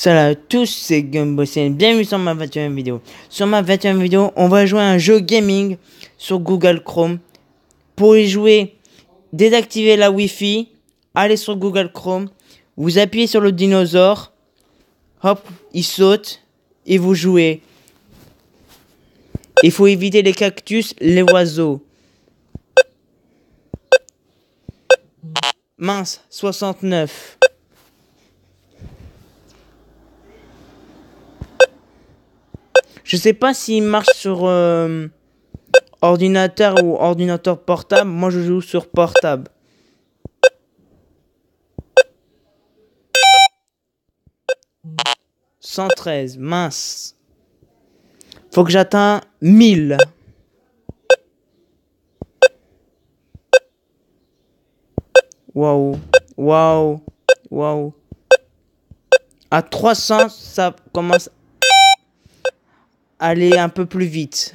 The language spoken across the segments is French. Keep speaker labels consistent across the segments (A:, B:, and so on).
A: Salut à tous, c'est GumbosN, bienvenue sur ma 21 e vidéo. Sur ma 21 e vidéo, on va jouer à un jeu gaming sur Google Chrome. Pour y jouer, désactivez la Wi-Fi, allez sur Google Chrome, vous appuyez sur le dinosaure, hop, il saute, et vous jouez. Il faut éviter les cactus, les oiseaux. Mince, 69. Je sais pas s'il marche sur euh, ordinateur ou ordinateur portable. Moi, je joue sur portable. « 113, mince. Faut que j'atteins 1000. Waouh, waouh, waouh. À 300, ça commence aller un peu plus vite.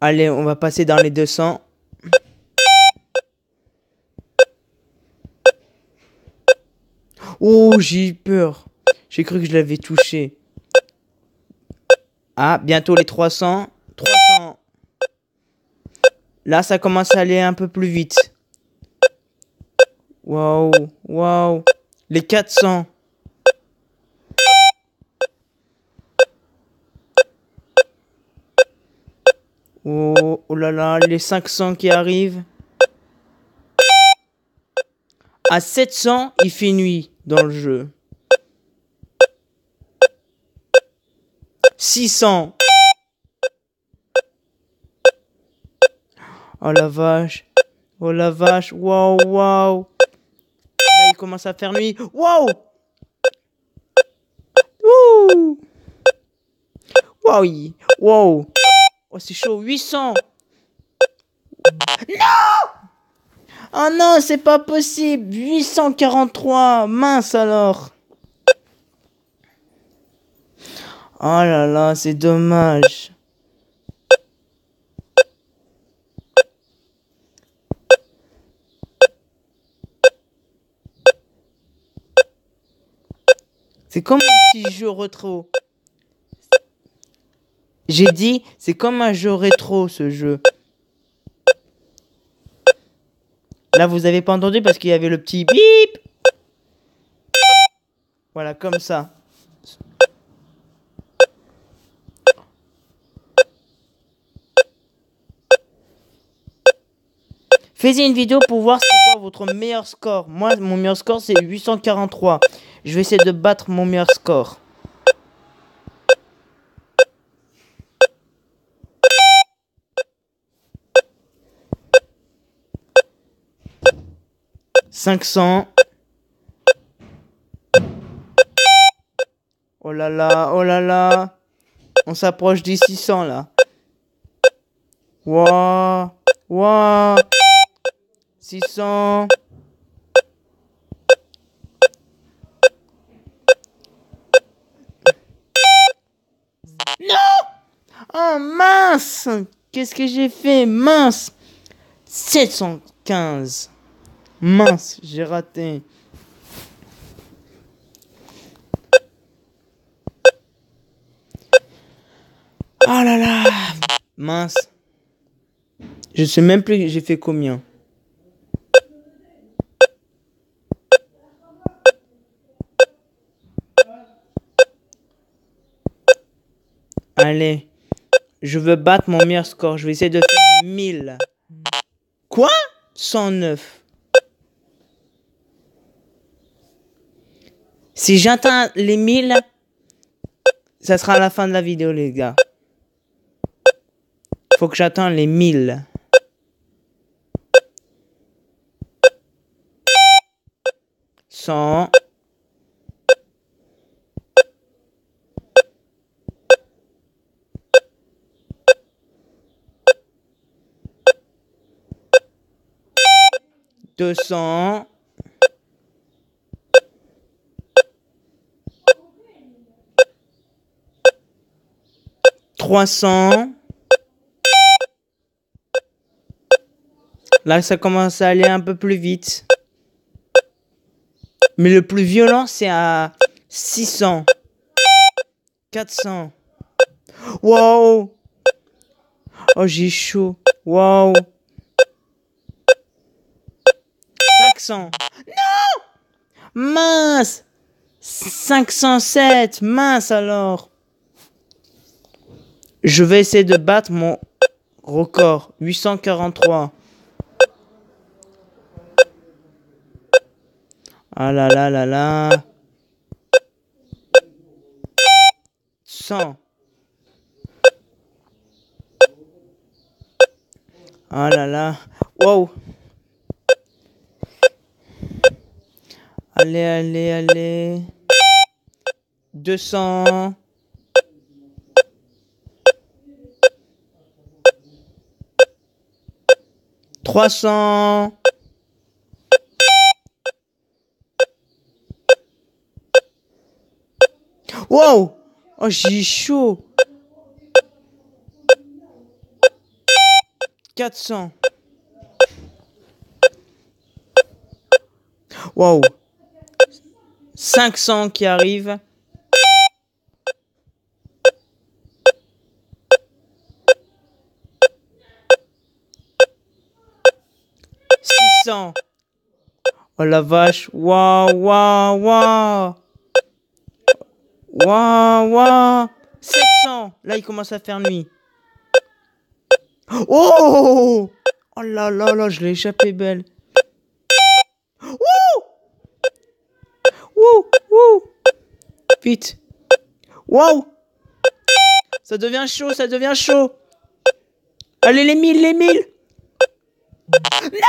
A: Allez, on va passer dans les 200. Oh, j'ai peur. J'ai cru que je l'avais touché. Ah, bientôt les 300. 300. Là, ça commence à aller un peu plus vite. Waouh, waouh. Les 400. Oh, là là, les 500 qui arrivent. À 700, il fait nuit dans le jeu. 600. Oh la vache. Oh la vache. Waouh, waouh commence à faire nuit. Wow! Wouh! Wow! Wow! Oh, c'est chaud. 800! Non! Oh non, c'est pas possible. 843. Mince alors. Oh là là, c'est dommage. comme un petit jeu rétro. J'ai dit, c'est comme un jeu rétro ce jeu. Là, vous avez pas entendu parce qu'il y avait le petit bip. Voilà, comme ça. Faites une vidéo pour voir ce qu'est votre meilleur score. Moi, mon meilleur score, c'est 843. Je vais essayer de battre mon meilleur score. 500. Oh là là, oh là là. On s'approche des 600 là. Waouh, waouh. 600. Non Oh mince Qu'est-ce que j'ai fait Mince 715. Mince, j'ai raté. Oh là là Mince. Je sais même plus j'ai fait combien. Allez, je veux battre mon meilleur score. Je vais essayer de faire 1000. Quoi 109. Si j'atteins les 1000, ça sera la fin de la vidéo, les gars. Faut que j'atteigne les 1000. 100. 200 300 Là, ça commence à aller un peu plus vite. Mais le plus violent, c'est à 600. 400. Wow! Oh, j'ai chaud. Wow! Non Mince 507, mince alors. Je vais essayer de battre mon record, 843. Ah là la la là. 100. Ah là là. Wow. Allez, allez, allez. 200. 300. 300. Wow! Oh, j'ai chaud. 400. Wow. 500 qui arrivent. Oh la vache, waouh, waouh, waouh. Waouh, waouh. 700. Là, il commence à faire nuit. Oh Oh là là là, je l'ai échappé belle. Vite. Wow Ça devient chaud, ça devient chaud. Allez, les 1000, les 1000 Non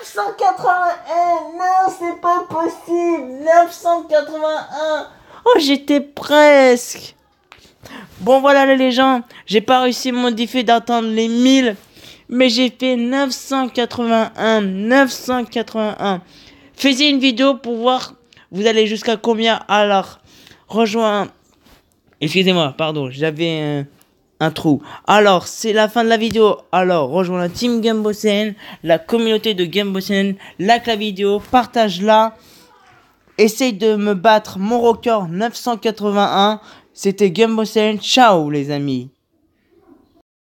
A: 981 Non, c'est pas possible 981 Oh, j'étais presque Bon, voilà les gens, j'ai pas réussi mon défi d'atteindre les 1000, mais j'ai fait 981, 981. Faisais une vidéo pour voir vous allez jusqu'à combien Alors, rejoins... Excusez-moi, pardon, j'avais un, trou. Alors, c'est la fin de la vidéo. Alors, rejoins la team Gambosen, la communauté de Gambosen, like la vidéo, partage-la. Essaye de me battre mon record 981. C'était Gambosen. Ciao les amis.